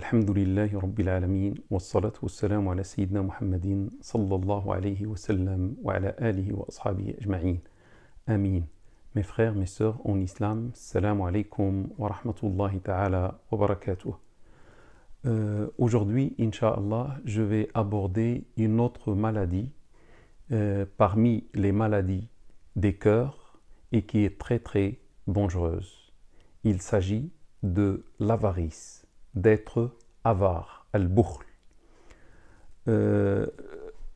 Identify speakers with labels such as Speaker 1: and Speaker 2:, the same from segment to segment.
Speaker 1: الحمد لله رب العالمين والصلاة والسلام على سيدنا محمد صلى الله عليه وسلم وعلى آله وأصحابه أجمعين آمين Mes frères, mes sœurs en islam, salam alaikum wa rahmatullahi ta'ala wa barakatuh. Euh, Aujourd'hui, inshallah, je vais aborder une autre maladie euh, parmi les maladies des cœurs et qui est très très dangereuse. Il s'agit de l'avarice d'être avare, al-bukhl. Euh,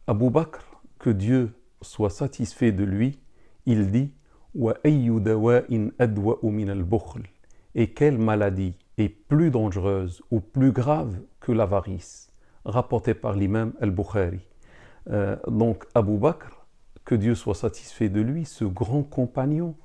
Speaker 1: Abu Bakr, que Dieu soit satisfait de lui, il dit Et quelle maladie est plus dangereuse ou plus grave que l'avarice Rapporté par l'imam al-Bukhari. Euh, donc Abu Bakr, que Dieu soit satisfait de lui, ce grand compagnon,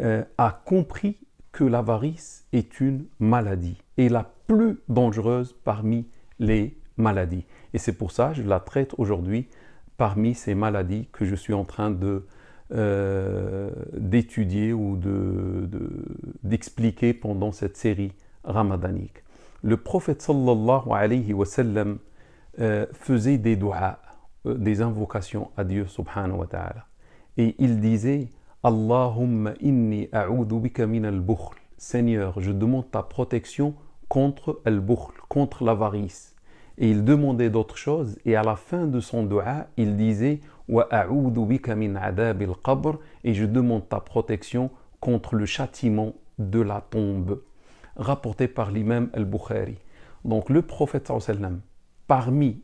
Speaker 1: euh, a compris que l'avarice est une maladie et la plus dangereuse parmi les maladies. Et c'est pour ça que je la traite aujourd'hui parmi ces maladies que je suis en train de euh, d'étudier ou de, d'expliquer pendant cette série ramadanique. Le prophète sallallahu alayhi wa sallam euh, faisait des doigts, euh, des invocations à Dieu subhanahu wa ta'ala. Et il disait Allahumma inni a'udhu bika min Seigneur, je demande ta protection contre l'avarice. Et il demandait d'autres choses, et à la fin de son dua, il disait et je demande ta protection contre le châtiment de la tombe. Rapporté par l'imam al-Bukhari. Donc le prophète sallam, parmi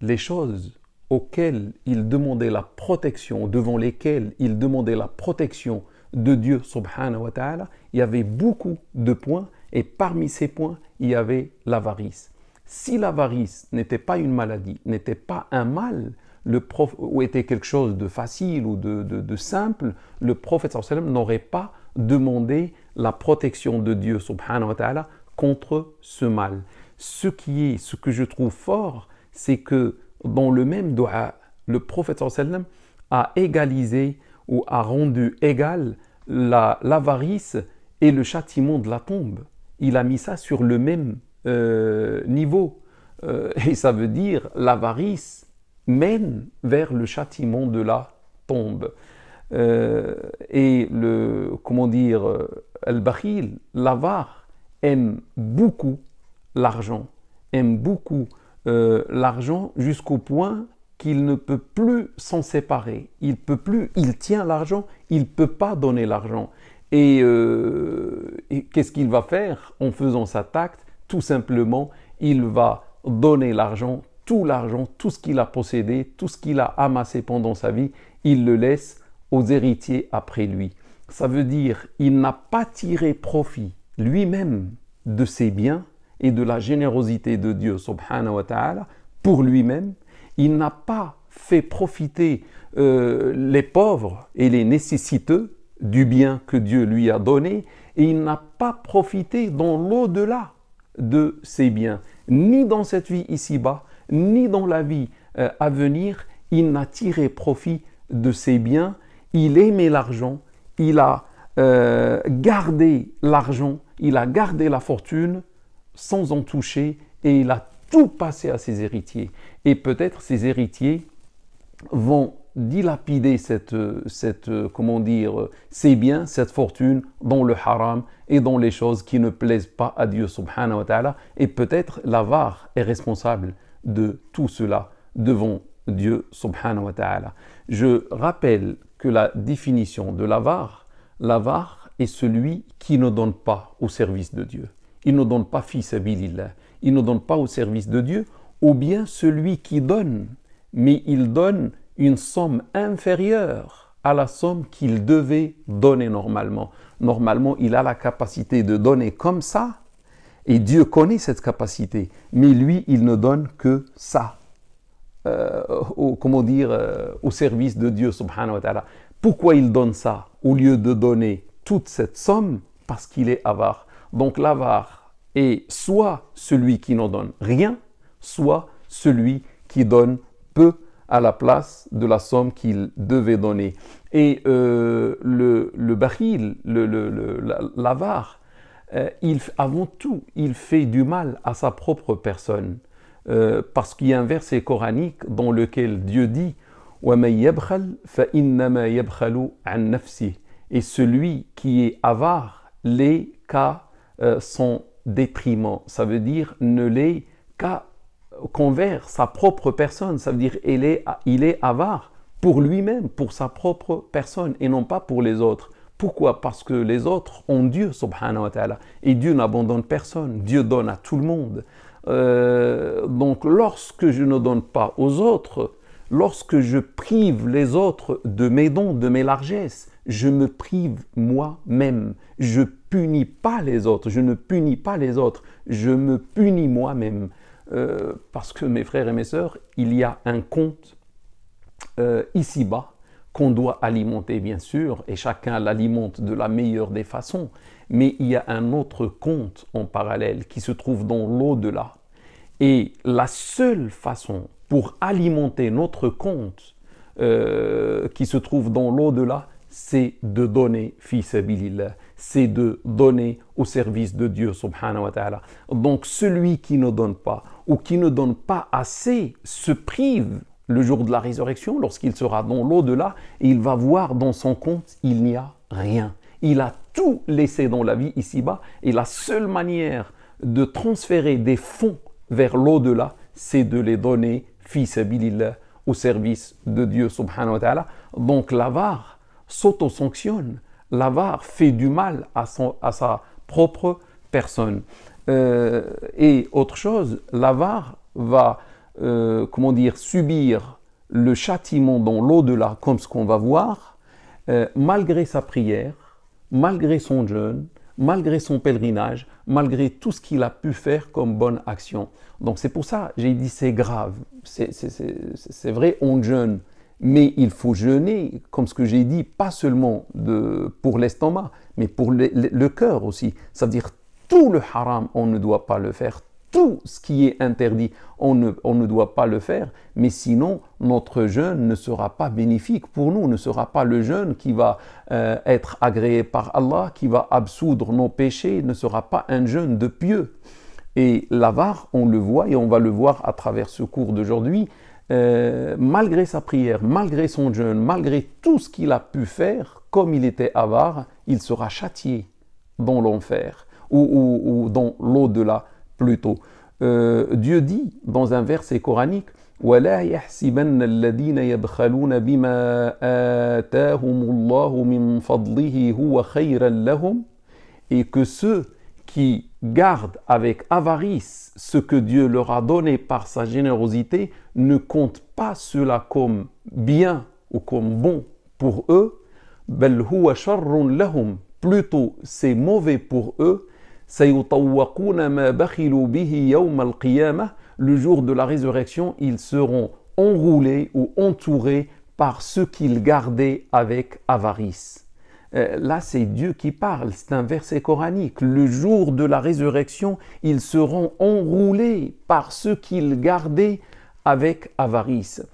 Speaker 1: les choses auxquelles il demandait la protection, devant lesquelles il demandait la protection de Dieu subhanahu ta'ala, il y avait beaucoup de points et parmi ces points, il y avait l'avarice. Si l'avarice n'était pas une maladie, n'était pas un mal, le ou était quelque chose de facile ou de, simple, le prophète n'aurait pas demandé la protection de Dieu subhanahu wa ta'ala contre ce mal. Ce qui est, ce que je trouve fort, c'est que dans le même doha, le prophète sallam a égalisé ou a rendu égal l'avarice et le châtiment de la tombe il a mis ça sur le même euh, niveau. Euh, et ça veut dire l'avarice mène vers le châtiment de la tombe. Euh, et le, comment dire, al-bakhil, l'avare, aime beaucoup l'argent, aime beaucoup l'argent jusqu'au point qu'il ne peut plus s'en séparer. Il peut plus, il tient l'argent, il ne peut pas donner l'argent. Euh, et, qu'est-ce qu'il va faire en faisant sa acte Tout simplement, il va donner l'argent, tout l'argent, tout ce qu'il a possédé, tout ce qu'il a amassé pendant sa vie, il le laisse aux héritiers après lui. Ça veut dire il n'a pas tiré profit lui-même de ses biens et de la générosité de Dieu subhanahu wa ta'ala pour lui-même. Il n'a pas fait profiter euh, les pauvres et les nécessiteux du bien que Dieu lui a donné et il n'a pas profité dans l'au-delà de ses biens, ni dans cette vie ici-bas, ni dans la vie euh, à venir, il n'a tiré profit de ses biens, il aimait l'argent, il a euh, gardé l'argent, il a gardé la fortune sans en toucher et il a tout passé à ses héritiers. Et peut-être ses héritiers vont dilapider cette, cette, euh, comment dire, ces biens, cette fortune dans le haram et dans les choses qui ne plaisent pas à Dieu subhanahu wa ta'ala. Et peut-être l'avare est responsable de tout cela devant Dieu subhanahu wa ta'ala. Je rappelle que la définition de l'avare, l'avare est celui qui ne donne pas au service de Dieu. Il ne donne pas fils sabilillah. Il ne donne pas au service de Dieu, ou bien celui qui donne, mais il donne une somme inférieure à la somme qu'il devait donner normalement. Normalement, il a la capacité de donner comme ça, et Dieu connaît cette capacité, mais lui, il ne donne que ça. Euh, au, comment dire, euh, au service de Dieu, subhanahu wa ta'ala. Pourquoi il donne ça au lieu de donner toute cette somme Parce qu'il est avare. Donc l'avare est soit celui qui n'en donne rien, soit celui qui donne peu à la place de la somme qu'il devait donner. Et euh, le, le baril, l'avare, le, euh, avant tout, il fait du mal à sa propre personne. Euh, parce qu'il y a un verset coranique dans lequel Dieu dit Et celui qui est avare l'est qu'à son détriment. Ça veut dire ne l'est qu'à convert sa propre personne, ça veut dire il est, il est avare pour lui-même, pour sa propre personne et non pas pour les autres. Pourquoi Parce que les autres ont Dieu, subhanahu wa ta'ala. Et Dieu n'abandonne personne, Dieu donne à tout le monde. Euh, donc lorsque je ne donne pas aux autres, lorsque je prive les autres de mes dons, de mes largesses, je me prive moi-même. Je punis pas les autres, je ne punis pas les autres, je me punis moi-même. Euh, parce que mes frères et mes sœurs, il y a un compte euh, ici-bas qu'on doit alimenter, bien sûr, et chacun l'alimente de la meilleure des façons, mais il y a un autre compte en parallèle qui se trouve dans l'au-delà. Et la seule façon pour alimenter notre compte euh, qui se trouve dans l'au-delà, c'est de donner fils sabilillah, c'est de donner au service de Dieu subhanahu wa ta'ala. Donc celui qui ne donne pas ou qui ne donne pas assez se prive le jour de la résurrection lorsqu'il sera dans l'au-delà et il va voir dans son compte il n'y a rien. Il a tout laissé dans la vie ici-bas et la seule manière de transférer des fonds vers l'au-delà, c'est de les donner fi sabilillah au service de Dieu subhanahu wa ta'ala. Donc l'avare s'auto-sanctionne. L'avare fait du mal à, sa propre personne. Euh, et autre chose, l'avare va, euh, comment dire, subir le châtiment dans l'au-delà, comme ce qu'on va voir, euh, malgré sa prière, malgré son jeûne, malgré son pèlerinage, malgré tout ce qu'il a pu faire comme bonne action. Donc c'est pour ça, j'ai dit c'est grave, c'est vrai, on jeûne, mais il faut jeûner, comme ce que j'ai dit, pas seulement pour l'estomac, mais pour le, cœur aussi. cest à dire tout le haram, on ne doit pas le faire. Tout ce qui est interdit, on ne, doit pas le faire. Mais sinon, notre jeûne ne sera pas bénéfique pour nous, ne sera pas le jeûne qui va euh, être agréé par Allah, qui va absoudre nos péchés, ne sera pas un jeûne de pieux. Et l'avare, on le voit et on va le voir à travers ce cours d'aujourd'hui. Euh, malgré sa prière, malgré son jeûne, malgré tout ce qu'il a pu faire, comme il était avare, il sera châtié dans l'enfer ou, dans l'au-delà plutôt. Euh, Dieu dit dans un verset coranique ولا et que ceux qui gardent avec avarice ce que Dieu leur a donné par sa générosité ne comptent pas cela comme bien ou comme bon pour eux, plutôt c'est mauvais pour eux, le jour de la résurrection, ils seront enroulés ou entourés par ce qu'ils gardaient avec avarice. Euh, là, c'est Dieu qui parle, c'est un verset coranique. Le jour de la résurrection, ils seront enroulés par ceux qu'ils gardaient avec avarice.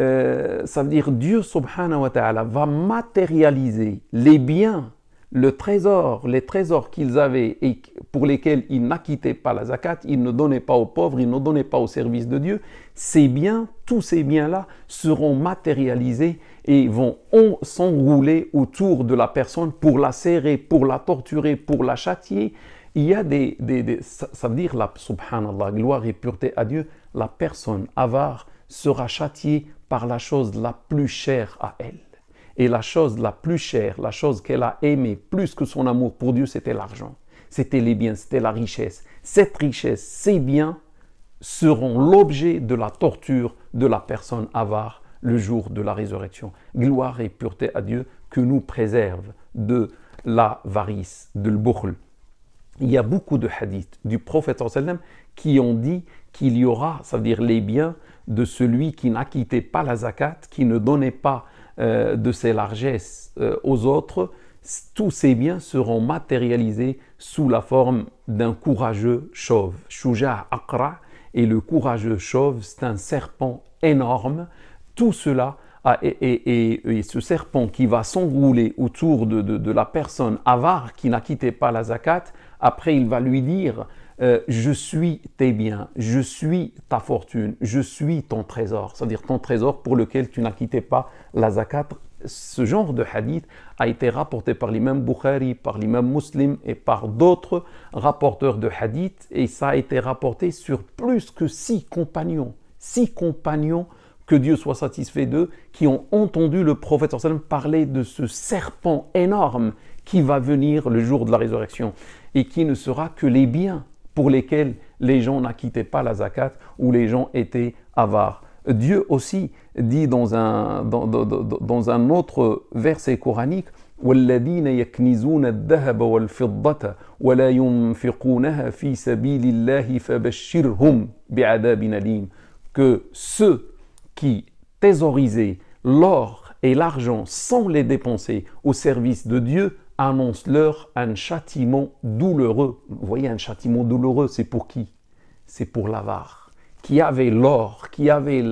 Speaker 1: Euh, ça veut dire Dieu subhanahu wa ta'ala va matérialiser les biens, le trésor, les trésors qu'ils avaient et pour lesquels ils n'acquittaient pas la zakat, ils ne donnaient pas aux pauvres, ils ne donnaient pas au service de Dieu. Ces biens, tous ces biens-là seront matérialisés et vont s'enrouler autour de la personne pour la serrer, pour la torturer, pour la châtier. Il y a des, ça, veut dire la subhanallah, gloire et pureté à Dieu. La personne avare sera châtiée par la chose la plus chère à elle. Et la chose la plus chère, la chose qu'elle a aimée plus que son amour pour Dieu, c'était l'argent, c'était les biens, c'était la richesse. Cette richesse, ces biens seront l'objet de la torture de la personne avare le jour de la résurrection. Gloire et pureté à Dieu que nous préserve de l'avarice, de l'bourl. Il y a beaucoup de hadiths du prophète qui ont dit qu'il y aura, ça veut dire les biens de celui qui n'acquittait pas la zakat, qui ne donnait pas euh, de ses largesses euh, aux autres, tous ces biens seront matérialisés sous la forme d'un courageux chauve. Shuja Akra, et le courageux chauve, c'est un serpent énorme tout cela et, ce serpent qui va s'enrouler autour de, la personne avare qui n'a quitté pas la zakat, après il va lui dire euh, Je suis tes biens, je suis ta fortune, je suis ton trésor, c'est-à-dire ton trésor pour lequel tu quitté pas la zakat. Ce genre de hadith a été rapporté par l'imam Bukhari, par l'imam Muslim et par d'autres rapporteurs de hadith, et ça a été rapporté sur plus que six compagnons. Six compagnons que Dieu soit satisfait d'eux, qui ont entendu le prophète parler de ce serpent énorme qui va venir le jour de la résurrection et qui ne sera que les biens pour lesquels les gens n'acquittaient pas la zakat ou les gens étaient avares. Dieu aussi dit dans un, dans, dans, dans un autre verset coranique que ceux qui, l'or et l'argent sans les dépenser au service de Dieu, annonce leur un châtiment douloureux. Vous voyez, un châtiment douloureux, c'est pour qui C'est pour l'avare, qui avait l'or, qui avait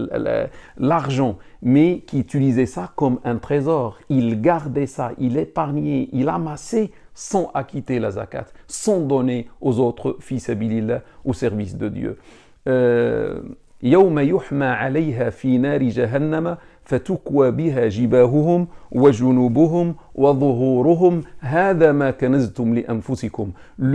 Speaker 1: l'argent, mais qui utilisait ça comme un trésor. Il gardait ça, il épargnait, il amassait sans acquitter la zakat, sans donner aux autres fils au service de Dieu. Euh, le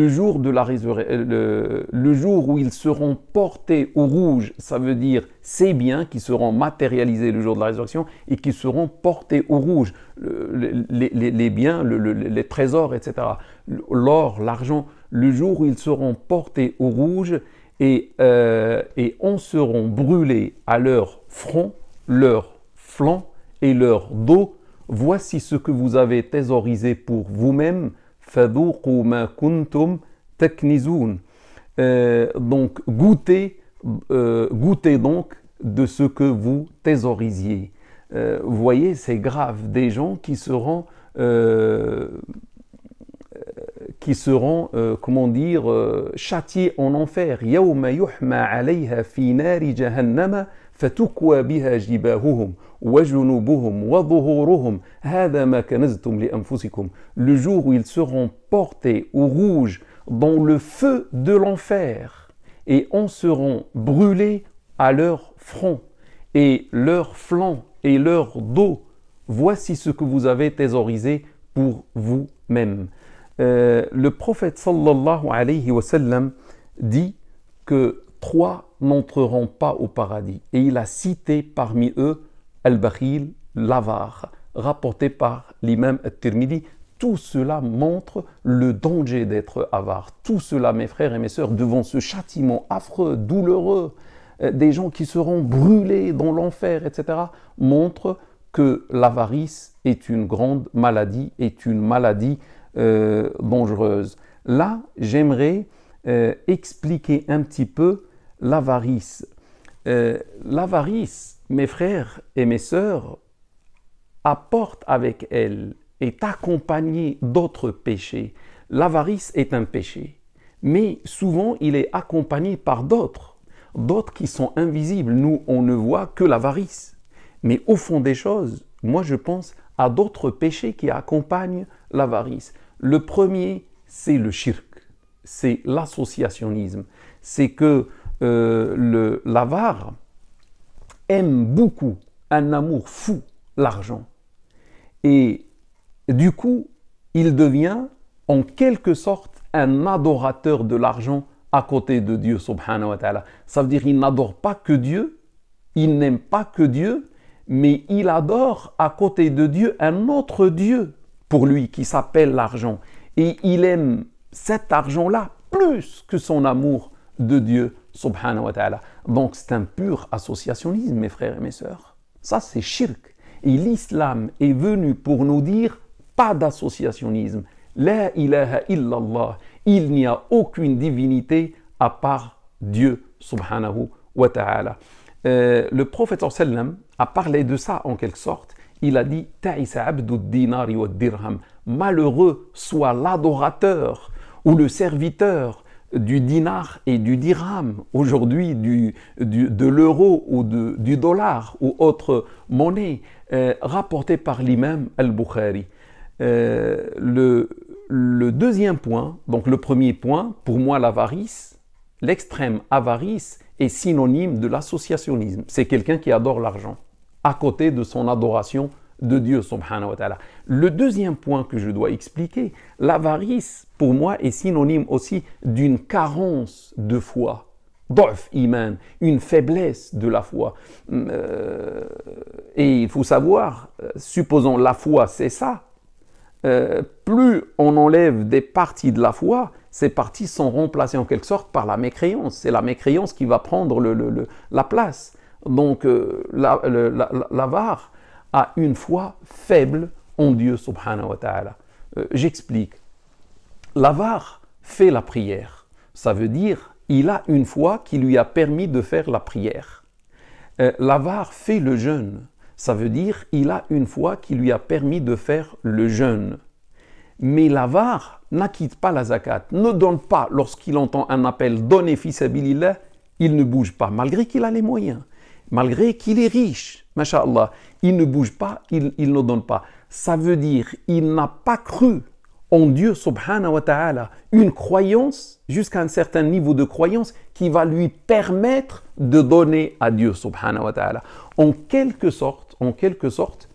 Speaker 1: jour de la euh, le, jour où ils seront portés au rouge ça veut dire ces biens qui seront matérialisés le jour de la résurrection et qui seront portés au rouge les, biens les trésors etc l'or l'argent le jour où ils seront portés au rouge et, euh, et on seront brûlés à leur front, leur flanc et leur dos. Voici ce que vous avez thésaurisé pour vous-même. Fadouqu ma kuntum teknizoun euh, » donc goûtez, euh, goûtez donc de ce que vous thésaurisiez. Euh, vous voyez, c'est grave, des gens qui seront qui seront, euh, comment dire, euh, châtiés en enfer. فتكوى بها جباههم وجنوبهم وظهورهم هذا ما كنزتم لأنفسكم le jour où ils seront portés au rouge dans le feu de l'enfer et en seront brûlés à leur front et leur flanc, et leur dos voici ce que vous avez thésaurisé pour vous-même euh, le prophète sallallahu alayhi wa sallam dit que trois n'entreront pas au paradis. Et il a cité parmi eux Al-Bakhil, l'avare, rapporté par l'imam Al-Tirmidhi. Tout cela montre le danger d'être avare. Tout cela, mes frères et mes sœurs, devant ce châtiment affreux, douloureux, euh, des gens qui seront brûlés dans l'enfer, etc., montre que l'avarice est une grande maladie, est une maladie euh, Là, j'aimerais euh, expliquer un petit peu l'avarice. Euh, l'avarice, mes frères et mes sœurs, apporte avec elle, est accompagnée d'autres péchés. L'avarice est un péché, mais souvent il est accompagné par d'autres, d'autres qui sont invisibles. Nous, on ne voit que l'avarice. Mais au fond des choses, moi je pense à d'autres péchés qui accompagnent l'avarice. Le premier, c'est le shirk, c'est l'associationnisme. C'est que euh, l'avare aime beaucoup, un amour fou, l'argent. Et du coup, il devient en quelque sorte un adorateur de l'argent à côté de Dieu, subhanahu wa ta'ala. Ça veut dire qu'il n'adore pas que Dieu, il n'aime pas que Dieu, mais il adore à côté de Dieu un autre Dieu pour lui qui s'appelle l'argent. Et il aime cet argent-là plus que son amour de Dieu, subhanahu wa ta'ala. Donc c'est un pur associationnisme, mes frères et mes sœurs. Ça, c'est shirk. Et l'islam est venu pour nous dire pas d'associationnisme. La ilaha illallah. Il n'y a aucune divinité à part Dieu, subhanahu wa ta'ala. Euh, le prophète sallam a parlé de ça en quelque sorte il a dit Ta'isa dinari wa dirham. Malheureux soit l'adorateur ou le serviteur du dinar et du dirham, aujourd'hui du, de l'euro ou du dollar ou autre monnaie, euh, rapporté rapportée par l'imam al-Bukhari. Euh, le deuxième point, donc le premier point, pour moi l'avarice, l'extrême avarice est synonyme de l'associationnisme. C'est quelqu'un qui adore l'argent à côté de son adoration de Dieu subhanahu wa ta'ala. Le deuxième point que je dois expliquer, l'avarice pour moi est synonyme aussi d'une carence de foi. Dorf iman, une faiblesse de la foi. Hum, euh, et il faut savoir, euh, supposons la foi c'est ça, euh, plus on enlève des parties de la foi, ces parties sont remplacées en quelque sorte par la mécréance. C'est la mécréance qui va prendre la place. Donc, euh, l'avare a une foi faible en Dieu, subhanahu wa ta'ala. Euh, j'explique. L'avare fait la prière. Ça veut dire, il a une foi qui lui a permis de faire la prière. Euh, l'avare fait le jeûne. Ça veut dire, il a une foi qui lui a permis de faire le jeûne. Mais l'avare n'acquitte pas la zakat, ne donne pas lorsqu'il entend un appel « donnez fils il ne bouge pas, malgré qu'il a les moyens malgré qu'il est riche, masha'Allah, il ne bouge pas, il, ne donne pas. Ça veut dire, il n'a pas cru en Dieu subhanahu wa ta'ala, une croyance, jusqu'à un certain niveau de croyance, qui va lui permettre de donner à Dieu subhanahu wa ta'ala. En quelque sorte, en quelque sorte,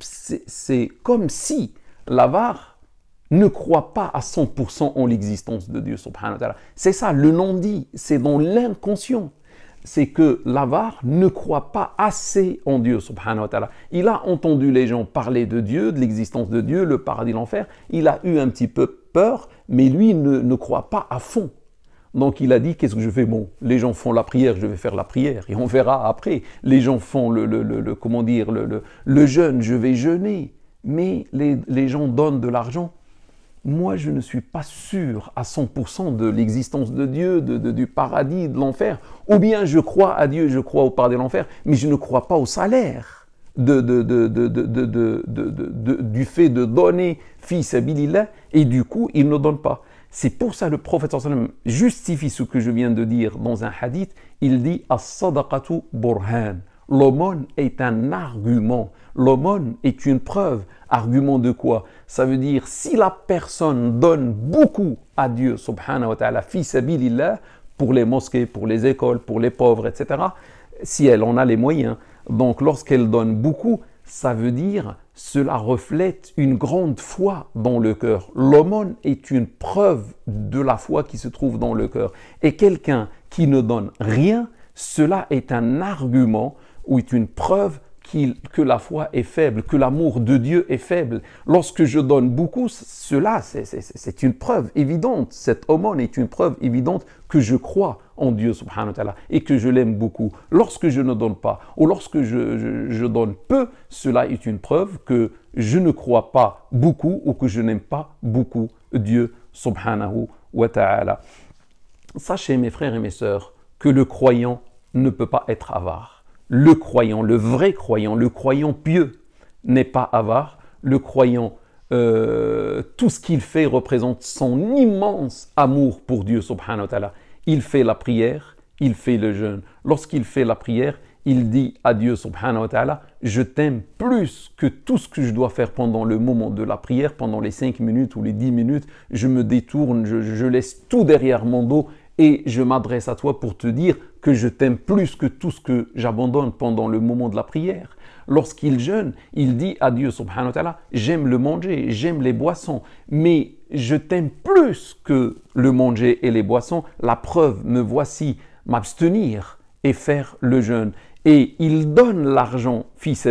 Speaker 1: c'est comme si l'avare ne croit pas à 100% en l'existence de Dieu subhanahu wa ta'ala. C'est ça, le non-dit, c'est dans l'inconscient c'est que l'avare ne croit pas assez en Dieu, subhanahu wa ta'ala. Il a entendu les gens parler de Dieu, de l'existence de Dieu, le paradis, l'enfer. Il a eu un petit peu peur, mais lui ne, croit pas à fond. Donc il a dit, qu'est-ce que je fais Bon, les gens font la prière, je vais faire la prière, et on verra après. Les gens font le, le, le, comment dire, le, jeûne, je vais jeûner. Mais les gens donnent de l'argent, moi je ne suis pas sûr à 100% de l'existence de Dieu, de, du paradis, de l'enfer, ou bien je crois à Dieu, je crois au paradis et l'enfer, mais je ne crois pas au salaire du fait de donner fils à Bililah, et du coup il ne donne pas. C'est pour ça que le prophète justifie ce que je viens de dire dans un hadith, il dit « As-sadaqatu burhan » L'aumône est un argument. L'aumône est une preuve. Argument de quoi Ça veut dire si la personne donne beaucoup à Dieu, subhanahu wa ta'ala, fi pour les mosquées, pour les écoles, pour les pauvres, etc., si elle en a les moyens. Donc lorsqu'elle donne beaucoup, ça veut dire cela reflète une grande foi dans le cœur. L'aumône est une preuve de la foi qui se trouve dans le cœur. Et quelqu'un qui ne donne rien, cela est un argument ou est une preuve que la foi est faible, que l'amour de Dieu est faible. Lorsque je donne beaucoup, cela, c'est une preuve évidente. Cette aumône est une preuve évidente que je crois en Dieu subhanahu wa ta'ala et que je l'aime beaucoup. Lorsque je ne donne pas ou lorsque je, je, je, donne peu, cela est une preuve que je ne crois pas beaucoup ou que je n'aime pas beaucoup Dieu subhanahu wa ta'ala. Sachez mes frères et mes sœurs que le croyant ne peut pas être avare. Le croyant, le vrai croyant, le croyant pieux n'est pas avare. Le croyant, euh, tout ce qu'il fait représente son immense amour pour Dieu subhanahu wa ta'ala. Il fait la prière, il fait le jeûne. Lorsqu'il fait la prière, il dit à Dieu subhanahu wa ta'ala, je t'aime plus que tout ce que je dois faire pendant le moment de la prière, pendant les 5 minutes ou les 10 minutes, je me détourne, je laisse tout derrière mon dos et je m'adresse à toi pour te dire que je t'aime plus que tout ce que j'abandonne pendant le moment de la prière. Lorsqu'il jeûne, il dit à Dieu j'aime le manger, j'aime les boissons, mais je t'aime plus que le manger et les boissons. La preuve, me voici m'abstenir et faire le jeûne et il donne l'argent, fils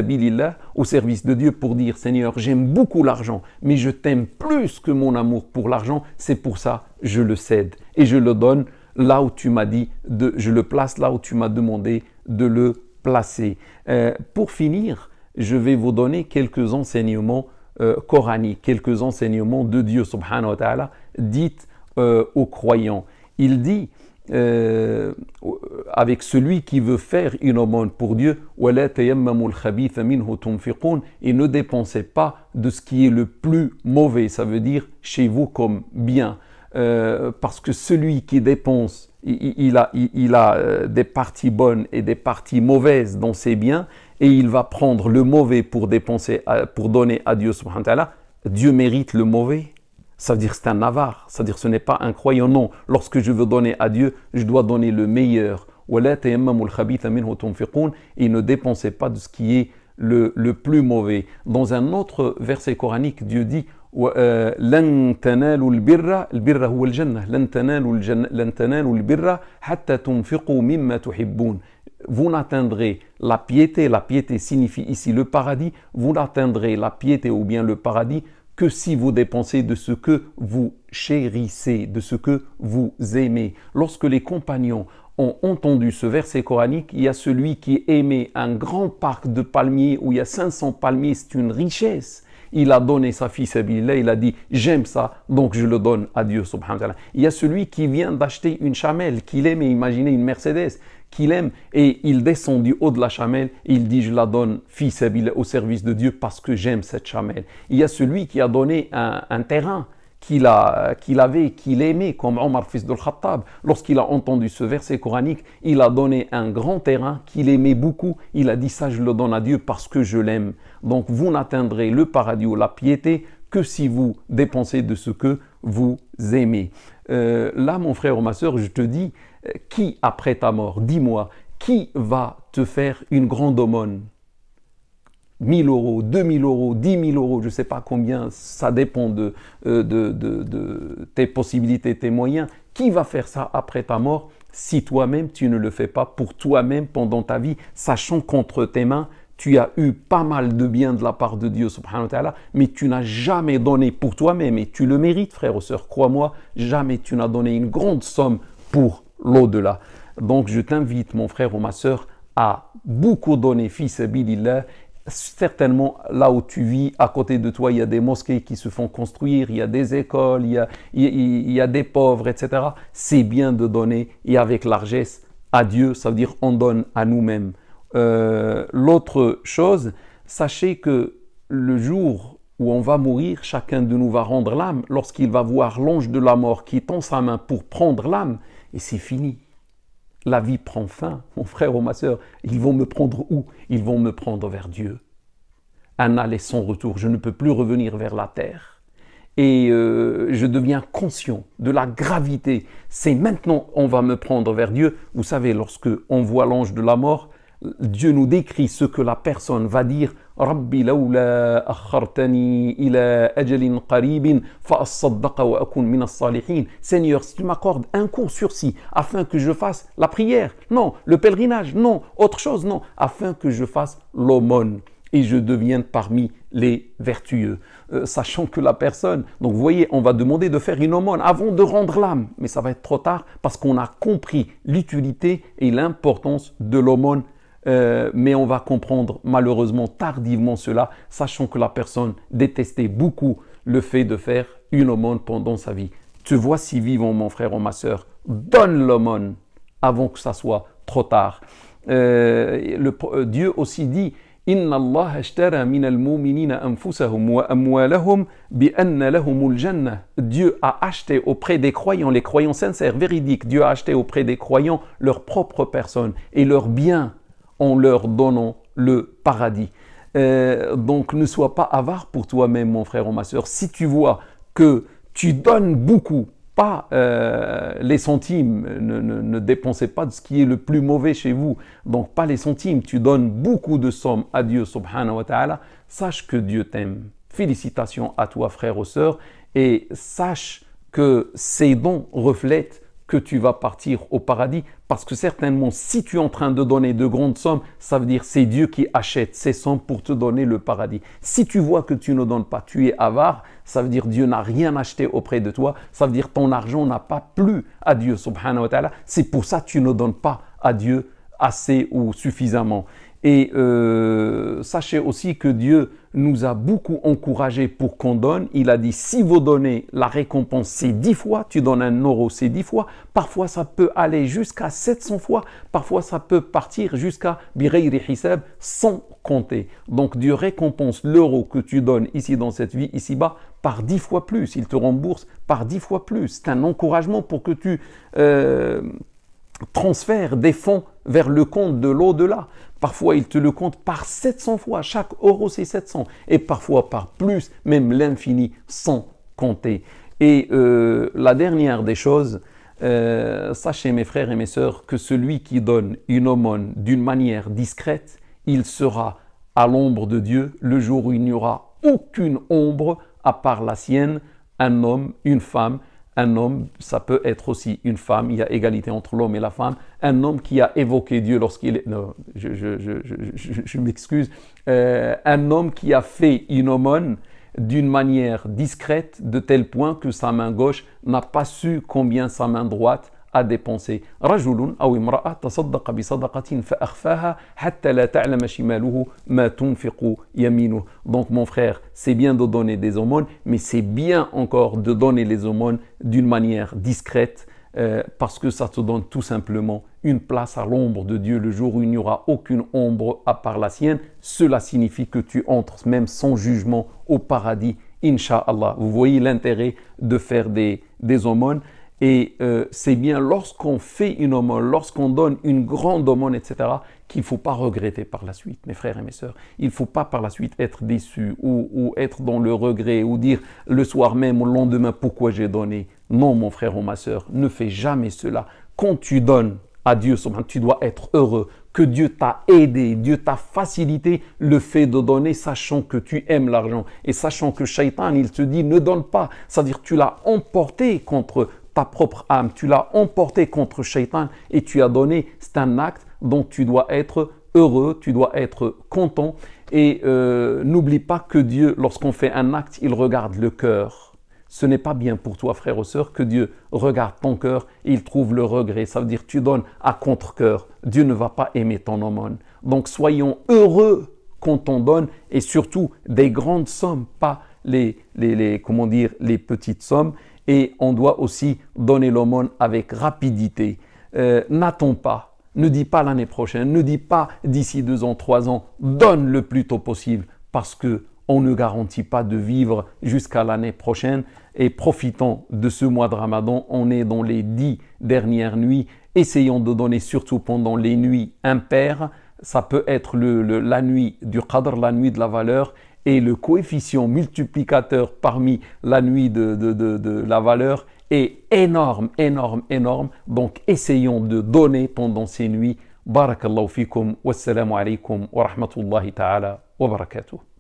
Speaker 1: au service de Dieu pour dire Seigneur, j'aime beaucoup l'argent, mais je t'aime plus que mon amour pour l'argent, c'est pour ça je le cède et je le donne là où tu m'as dit, je le place là où tu m'as demandé de le placer. Euh, pour finir, je vais vous donner quelques enseignements euh, coraniques, quelques enseignements de Dieu subhanahu wa ta'ala, dites euh, aux croyants. Il dit euh, euh, avec celui qui veut faire une aumône pour Dieu, et ne dépensez pas de ce qui est le plus mauvais, ça veut dire chez vous comme bien. Euh, parce que celui qui dépense, il, a, des parties bonnes et des parties mauvaises dans ses biens, et il va prendre le mauvais pour dépenser, pour donner à Dieu Dieu mérite le mauvais ça veut dire c'est un avare, ça veut dire ce n'est pas un croyant. Non, lorsque je veux donner à Dieu, je dois donner le meilleur. Et ne dépensez pas de ce qui est le, le plus mauvais. Dans un autre verset coranique, Dieu dit euh, vous n'atteindrez la piété la piété signifie ici le paradis vous n'atteindrez la piété ou bien le paradis que si vous dépensez de ce que vous chérissez, de ce que vous aimez. Lorsque les compagnons ont entendu ce verset coranique, il y a celui qui aimait un grand parc de palmiers où il y a 500 palmiers, c'est une richesse. Il a donné sa fille Sabila, il a dit j'aime ça, donc je le donne à Dieu Il y a celui qui vient d'acheter une chamelle qu'il aimait, imaginer une Mercedes qu'il aime. Et il descend du haut de la chamelle et il dit, je la donne, fils au service de Dieu parce que j'aime cette chamelle. Il y a celui qui a donné un, terrain qu'il qu'il avait, qu'il aimait, comme Omar, fils de Khattab. Lorsqu'il a entendu ce verset coranique, il a donné un grand terrain qu'il aimait beaucoup. Il a dit ça, je le donne à Dieu parce que je l'aime. Donc vous n'atteindrez le paradis ou la piété que si vous dépensez de ce que vous aimez. Euh, là, mon frère ou ma soeur, je te dis, qui, après ta mort, dis-moi, qui va te faire une grande aumône 1000 euros, 2000 euros, 10 000 euros, je ne sais pas combien, ça dépend euh, de, de, tes possibilités, tes moyens. Qui va faire ça après ta mort si toi-même tu ne le fais pas pour toi-même pendant ta vie, sachant qu'entre tes mains, tu as eu pas mal de biens de la part de Dieu, subhanahu wa ta'ala, mais tu n'as jamais donné pour toi-même, et tu le mérites, frère ou sœur, crois-moi, jamais tu n'as donné une grande somme pour l'au-delà. Donc je t'invite, mon frère ou ma soeur, à beaucoup donner, fils certainement là où tu vis, à côté de toi, il y a des mosquées qui se font construire, il y a des écoles, il y a, des pauvres, etc. C'est bien de donner et avec largesse à Dieu, ça veut dire on donne à nous-mêmes. Euh, l'autre chose, sachez que le jour où on va mourir, chacun de nous va rendre l'âme. Lorsqu'il va voir l'ange de la mort qui tend sa main pour prendre l'âme, et c'est fini. La vie prend fin, mon frère ou ma soeur. Ils vont me prendre où Ils vont me prendre vers Dieu. Un aller sans retour, je ne peux plus revenir vers la terre. Et euh, je deviens conscient de la gravité. C'est maintenant on va me prendre vers Dieu. Vous savez, lorsque on voit l'ange de la mort, Dieu nous décrit ce que la personne va dire Rabbi laoula ila ajalin wa Seigneur, si tu m'accordes un court sursis afin que je fasse la prière, non, le pèlerinage, non, autre chose, non, afin que je fasse l'aumône et je devienne parmi les vertueux. Euh, sachant que la personne, donc vous voyez, on va demander de faire une aumône avant de rendre l'âme, mais ça va être trop tard parce qu'on a compris l'utilité et l'importance de l'aumône euh, mais on va comprendre malheureusement tardivement cela, sachant que la personne détestait beaucoup le fait de faire une aumône pendant sa vie. Tu vois si vivant, mon frère ou ma soeur, donne l'aumône avant que ça soit trop tard. Euh, le, euh, Dieu aussi dit Dieu a acheté auprès des croyants, les croyants sincères, véridiques, Dieu a acheté auprès des croyants leur propre personne et leurs biens en leur donnant le paradis. Euh, donc ne sois pas avare pour toi-même, mon frère ou ma soeur. Si tu vois que tu donnes beaucoup, pas euh, les centimes, ne, dépensez pas de ce qui est le plus mauvais chez vous, donc pas les centimes, tu donnes beaucoup de sommes à Dieu, subhanahu wa ta'ala, sache que Dieu t'aime. Félicitations à toi, frère ou soeur et sache que ces dons reflètent que tu vas partir au paradis parce que certainement si tu es en train de donner de grandes sommes, ça veut dire c'est Dieu qui achète ces sommes pour te donner le paradis. Si tu vois que tu ne donnes pas, tu es avare, ça veut dire Dieu n'a rien acheté auprès de toi, ça veut dire ton argent n'a pas plu à Dieu subhanahu wa ta'ala. C'est pour ça que tu ne donnes pas à Dieu assez ou suffisamment. Et euh, sachez aussi que Dieu nous a beaucoup encouragé pour qu'on donne. Il a dit, si vous donnez la récompense, c'est dix fois, tu donnes un euro, c'est dix fois. Parfois, ça peut aller jusqu'à 700 fois. Parfois, ça peut partir jusqu'à Birayri Hisab sans compter. Donc, du récompense, l'euro que tu donnes ici dans cette vie, ici-bas, par dix fois plus. Il te rembourse par dix fois plus. C'est un encouragement pour que tu... Euh, transfert des fonds vers le compte de l'au-delà. Parfois, il te le compte par 700 fois. Chaque euro, c'est 700. Et parfois par plus, même l'infini, sans compter. Et euh, la dernière des choses, euh, sachez mes frères et mes sœurs que celui qui donne une aumône d'une manière discrète, il sera à l'ombre de Dieu le jour où il n'y aura aucune ombre à part la sienne, un homme, une femme, un homme, ça peut être aussi une femme, il y a égalité entre l'homme et la femme, un homme qui a évoqué Dieu lorsqu'il est... Non, je, m'excuse, euh, un homme qui a fait une aumône d'une manière discrète, de tel point que sa main gauche n'a pas su combien sa main droite à dépenser. Donc mon frère, c'est bien de donner des aumônes, mais c'est bien encore de donner les aumônes d'une manière discrète euh, parce que ça te donne tout simplement une place à l'ombre de Dieu le jour où il n'y aura aucune ombre à part la sienne. Cela signifie que tu entres même sans jugement au paradis, Inch'Allah. Vous voyez l'intérêt de faire des, des aumônes. Et euh, c'est bien lorsqu'on fait une aumône, lorsqu'on donne une grande aumône, etc., qu'il ne faut pas regretter par la suite, mes frères et mes sœurs. Il ne faut pas par la suite être déçu ou, ou, être dans le regret ou dire le soir même ou le lendemain pourquoi j'ai donné. Non, mon frère ou ma sœur, ne fais jamais cela. Quand tu donnes à Dieu, tu dois être heureux que Dieu t'a aidé, Dieu t'a facilité le fait de donner, sachant que tu aimes l'argent et sachant que Shaitan, il te dit ne donne pas. C'est-à-dire, tu l'as emporté contre ta propre âme. Tu l'as emportée contre Shaitan et tu as donné, c'est un acte dont tu dois être heureux, tu dois être content. Et euh, n'oublie pas que Dieu, lorsqu'on fait un acte, il regarde le cœur. Ce n'est pas bien pour toi, frère ou sœur, que Dieu regarde ton cœur et il trouve le regret. Ça veut dire tu donnes à contre-cœur. Dieu ne va pas aimer ton aumône. Donc soyons heureux quand on donne et surtout des grandes sommes, pas les, les comment dire, les petites sommes et on doit aussi donner l'aumône avec rapidité. Euh, N'attends pas, ne dis pas l'année prochaine, ne dis pas d'ici deux ans, trois ans, donne le plus tôt possible parce que on ne garantit pas de vivre jusqu'à l'année prochaine et profitons de ce mois de Ramadan, on est dans les dix dernières nuits, essayons de donner surtout pendant les nuits impaires, ça peut être la nuit du qadr, la nuit de la valeur, et le coefficient multiplicateur parmi la nuit de, la valeur est énorme, énorme, énorme. Donc essayons de donner pendant ces nuits. Barakallahu fikum, wassalamu alaikum wa rahmatullahi ta'ala wa barakatuh.